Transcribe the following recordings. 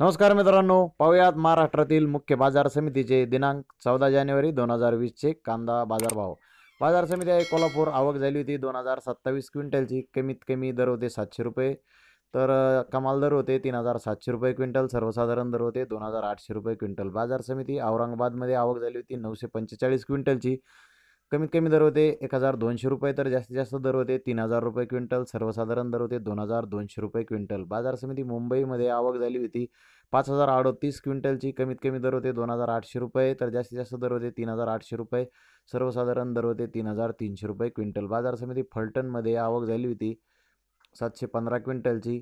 नमस्कार मित्रांनो पाहुयात महाराष्ट्रातील मुख्य बाजार समितीचे दिनांक चौदा जानेवारी दोन हजार वीसचे कांदा बाजारभाव बाजार समिती आहे कोल्हापूर आवक झाली होती दोन हजार सत्तावीस क्विंटलची कमीत कमी दर होते सातशे रुपये तर कमाल दर होते तीन हजार सातशे रुपये क्विंटल सर्वसाधारण दर होते दोन हजार आठशे रुपये क्विंटल बाजार समिती औरंगाबादमध्ये आवक झाली होती नऊशे पंचेचाळीस क्विंटलची कमीत कमी दर होते एक हजार दोनशे रुपये तर जास्तीत जास्त दर होते तीन हजार रुपये क्विंटल सर्वसाधारण दर होते दोन हजार दोनशे रुपये क्विंटल बाजार समिती मुंबईमध्ये आवक झाली होती पाच हजार अडतीस क्विंटलची कमीत कमी दर होते दोन हजार आठशे रुपये तर जास्तीत जास्त दर होते तीन हजार आठशे रुपये सर्वसाधारण दर होते तीन हजार तीनशे रुपये क्विंटल बाजार समिती फलटनमध्ये आवक झाली होती सातशे पंधरा क्विंटलची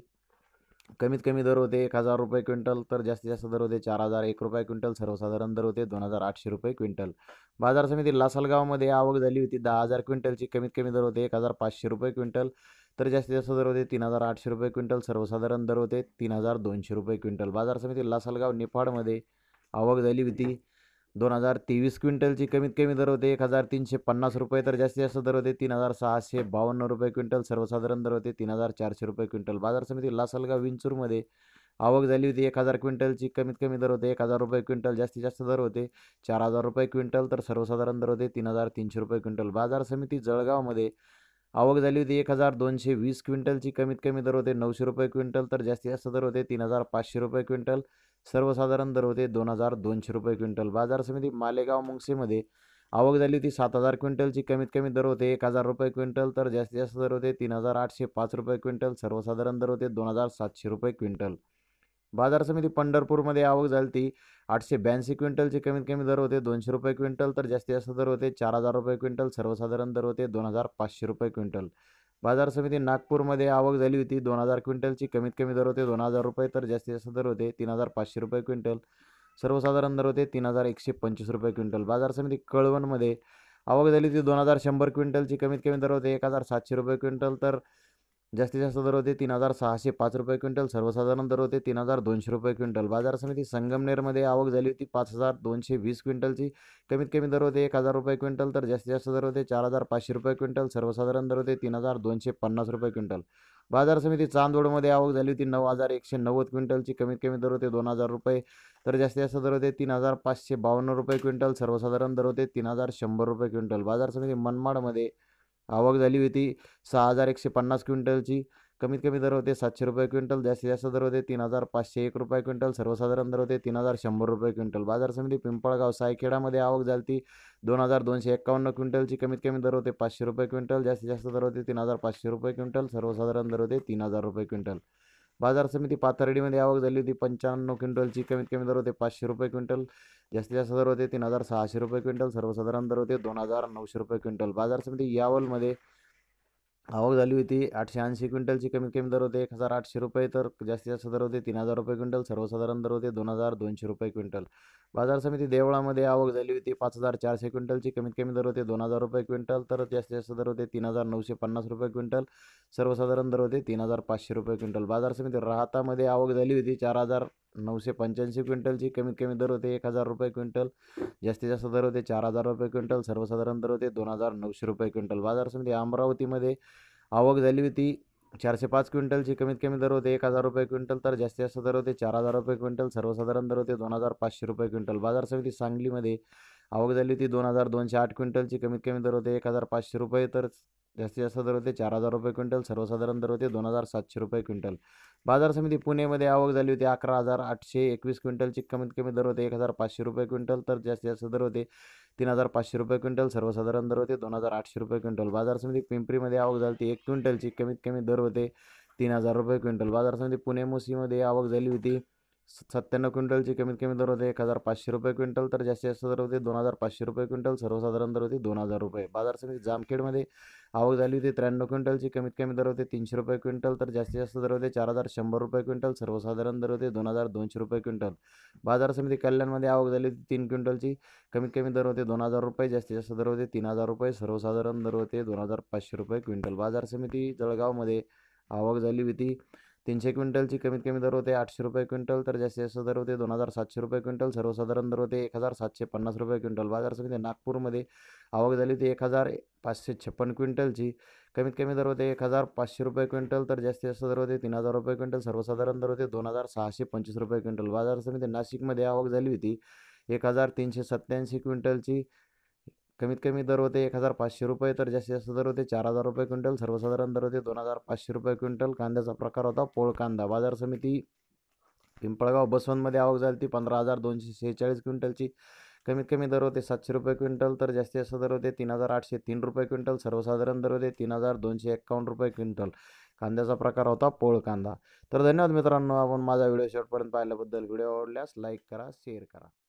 कमीत कमी दर होते एक हजार रुपये क्विंटल तर जास्तीत जास्त दर होते चार हजार एक रुपये क्विंटल सर्वसाधारण दर होते दोन हजार आठशे रुपये क्विंटल बाजार समिती लासलगावमध्ये आवक झाली होती दहा हजार क्विंटलची कमीत कमी दर होते एक हजार पाचशे रुपये क्विंटल तर जास्तीत जास्त दर होते तीन हजार आठशे रुपये क्विंटल सर्वसाधारण दर होते तीन हजार दोनशे रुपये क्विंटल बाजार समिती लासलगाव निफाडमध्ये आवक झाली होती दोन हजार तेवीस क्विंटलची कमीत कमी दर होते एक हजार तीनशे पन्नास रुपये तर जास्तीत जास्त दर होते तीन हजार सहाशे बावन्न रुपये क्विंटल सर्वसाधारण दर होते तीन हजार चारशे रुपये क्विंटल बाजार समिती लासलगाव विंचूरमध्ये आवक झाली होती एक हजार क्विंटलची कमीत कमी दर होते एक हजार रुपये क्विंटल जास्तीत जास्त दर होते चार हजार रुपये क्विंटल तर सर्वसाधारण दर होते तीन हजार तीनशे रुपये क्विंटल बाजार समिती जळगावमध्ये आवक झाली होती एक हजार दोनशे वीस क्विंटलची कमीत कमी दर होते नऊशे रुपये क्विंटल तर जास्तीत जास्त दर होते तीन हजार पाचशे रुपये क्विंटल सर्वसाधारण दर होते दोन हजार दोनशे रुपये क्विंटल बाजार समिती मालेगाव मुंगसेमध्ये आवक झाली होती सात हजार क्विंटलची कमीत कमी दर होते एक हजार रुपये क्विंटल तर जास्तीत जास्त दर होते तीन हजार आठशे पाच रुपये क्विंटल सर्वसाधारण दर होते दोन हजार सातशे रुपये क्विंटल बाजार समिती पंढरपूरमध्ये आवक झाली ती आठशे ब्याऐंशी क्विंटलची कमीत कमी दर होते दोनशे रुपये क्विंटल तर जास्तीत जास्त दर होते चार हजार रुपये क्विंटल सर्वसाधारण दर होते दोन हजार पाचशे रुपये क्विंटल बाजार समिती नागपूरमध्ये आवक झाली होती दोन हजार क्विंटलची कमीत कमी दर होते दोन हजार रुपये तर जास्तीत जास्त दर होते तीन हजार पाचशे रुपये क्विंटल सर्वसाधारण दर होते तीन हजार एकशे पंचवीस रुपये क्विंटल बाजार समिती कळवणमध्ये आवक झाली होती दोन हजार शंभर क्विंटलची कमीत कमी दर होते एक हजार सातशे रुपये क्विंटल तर जास्तीत जास्त दर होते तीन हजार सहाशे पाच रुपये क्विंटल सर्वसाधारण दर होते तीन हजार दोनशे रुपये क्विंटल बाजार समिती संगमनेरमध्ये आवक झाली होती पाच हजार दोनशे वीस क्विंटलची कमीत कमी दर होते एक हजार रुपये क्विंटल तर जास्तीत जास्त दर होते चार हजार पाचशे रुपये क्विंटल सर्वसाधारण दर होते तीन हजार दोनशे पन्नास रुपये क्विंटल बाजार समिती चांदोडमध्ये आवक झाली होती नऊ हजार एकशे नव्वद क्विंटलची कमीत कमी दर होते दोन हजार रुपये तर जास्तीत जास्त दर होते तीन हजार पाचशे बावन्न रुपये क्विंटल सर्वसाधारण दर होते तीन हजार शंभर रुपये क्विंटल बाजार समिती मनमाडमध्ये आवक झाली होती सहा हजार एकशे पन्नास क्विंटलची कमीत कमी दर होते सातशे रुपये क्विंटल जास्तीत जास्त दर होते तीन हजार पाचशे एक रुपये क्विंटल सर्वसाधारण दर होते तीन हजार शंभर रुपये क्विंटल बाजार समिती पिंपळगाव सायखेडामध्ये आवक झाली ती दोन हजार दोनशे एक्कावन्न क्विंटलची कमीत कमी दर होते पाचशे रुपये क्विंटल जास्तीत जास्त दर होते तीन हजार पाचशे रुपये क्विंटल सर्वसाधारण दर होते तीन हजार रुपये क्विंटल बाजार समिती पाथर्डीमध्ये आवक झाली होती पंच्याण्णव क्विंटलची कमीत कमी दर होते पाचशे रुपये क्विंटल जास्तीत जास्त दर होते तीन हजार सहाशे रुपये क्विंटल सर्वसाधारण दर होते दोन हजार नऊशे रुपये क्विंटल बाजार समिती यावलमध्ये आवक झाली होती आठशे ऐंशी क्विंटलची कमीत कमी दर होते एक हजार आठशे रुपये तर जास्तीत जास्त दर होते तीन हजार रुपये क्विंटल सर्वसाधारण दर होते दोन हजार दोनशे रुपये क्विंटल बाजार समिती देवळामध्ये आवक झाली होती पाच हजार चारशे क्विंटलची कमीत कमी दर होते दोन हजार रुपये क्विंटल तर जास्तीत जास्त दर होते तीन हजार नऊशे पन्नास रुपये क्विंटल सर्वसाधारण दर होते तीन हजार पाचशे रुपये क्विंटल बाजार समिती राहतामध्ये आवक झाली होती चार हजार नऊशे पंच्याऐंशी क्विंटलची कमीत कमी दर होते एक हजार रुपये क्विंटल जास्तीत जास्त दर होते चार हजार रुपये क्विंटल सर्वसाधारण दर होते दोन हजार नऊशे रुपये क्विंटल बाजार समिती अमरावतीमध्ये आवक झाली होती चारशे पाच क्विंटलची कमीत कमी दर होते एक हजार रुपये क्विंटल तर जास्तीत जास्त दर होते चार हजार रुपये क्विंटल सर्वसाधारण दर होते दोन हजार पाचशे रुपये क्विंटल बाजार समिती सांगलीमध्ये आवक झाली होती दोन हजार दोनशे आठ क्विंटलची कमीत कमी दर होते एक हजार पाचशे रुपये तर जास्तीत जास्त दर होते चार हजार रुपये क्विंटल सर्वसाधारण दर होते दोन हजार सातशे रुपये क्विंटल बाजार समिती पुणेमध्ये आवक झाली होती अकरा हजार आठशे एकवीस क्विंटलची कमीत कमी दर होते एक हजार पाचशे रुपये क्विंटल तर जास्तीत जास्त दर होते तीन हजार पाचशे रुपये क्विंटल सर्वसाधारण दर होते दोन हजार आठशे रुपये क्विंटल बाजार समिती पिंपरीमध्ये आवक झाली होती एक क्विंटलची कमीत कमी दर होते तीन हजार रुपये क्विंटल बाजार समिती पुणे मुसीमध्ये आवक झाली होती सत्त्याण्णव क्विंटलची कमीत कमी दर होते एक हजार पाचशे रुपये क्विंटल तर जास्तीत जास्त दर होते दोन हजार पाचशे रुपये क्विंटल सर्वसाधारण दर होते दोन हजार रुपये बाजार समिती जामखेडमध्ये आवक झाली होती त्र्याण्णव क्विंटलची कमीत कमी दर होते तीनशे रुपये क्विंटल तर जास्तीत जास्त दर होते चार हजार शंभर रुपये क्विंटल सर्वसाधारण दर होते दोन हजार दोनशे रुपये क्विंटल बाजार समिती कल्याणमध्ये आवक झाली होती तीन क्विंटलची कमीत कमी दर होते दोन हजार रुपये जास्तीत जास्त दर होते तीन हजार रुपये सर्वसाधारण दर होते दोन हजार पाचशे रुपये क्विंटल बाजार समिती जळगावमध्ये आवक झाली होती तीनशे क्विंटलची कमीत कमी दर होते आठशे रुपये क्विंटल तर जास्तीत जास्त दर होते दोन हजार सातशे रुपये क्विंटल सर्वसाधारण दर होते एक हजार सातशे पन्नास रुपये क्विंटल बाजार समिती नागपूरमध्ये आवक झाली होती एक हजार पाचशे छप्पन क्विंटलची कमीत कमी दर होते एक हजार पाचशे रुपये क्विंटल तर जास्तीत जास्त दर होते तीन हजार रुपये क्विंटल सर्वसाधारण दर होते दोन हजार सहाशे पंचवीस रुपये क्विंटल बाजार समिती नाशिकमध्ये आवक झाली होती एक हजार तीनशे सत्त्याऐंशी क्विंटलची कमीत कमी दर होते एक हजार पाचशे रुपये तर जास्तीत जास्त दर होते चार हजार रुपये क्विंटल सर्वसाधारण दर होते दोन हजार पाचशे रुपये क्विंटल कांद्याचा प्रकार होता पोळ कांदा बाजार समिती पिंपळगाव बसवंतमध्ये आवक झाली ती पंधरा हजार दोनशे सेहेचाळीस क्विंटलची कमीत कमी दर होते सातशे रुपये क्विंटल तर जास्तीत जास्त दर होते तीन हजार आठशे तीन रुपये क्विंटल सर्वसाधारण दर होते तीन हजार दोनशे एक्कावन्न रुपये क्विंटल कांद्याचा प्रकार होता पोळ कांदा तर धन्यवाद मित्रांनो आपण माझा व्हिडिओ शेवटपर्यंत पाहिल्याबद्दल व्हिडिओ आवडल्यास लाईक करा शेअर करा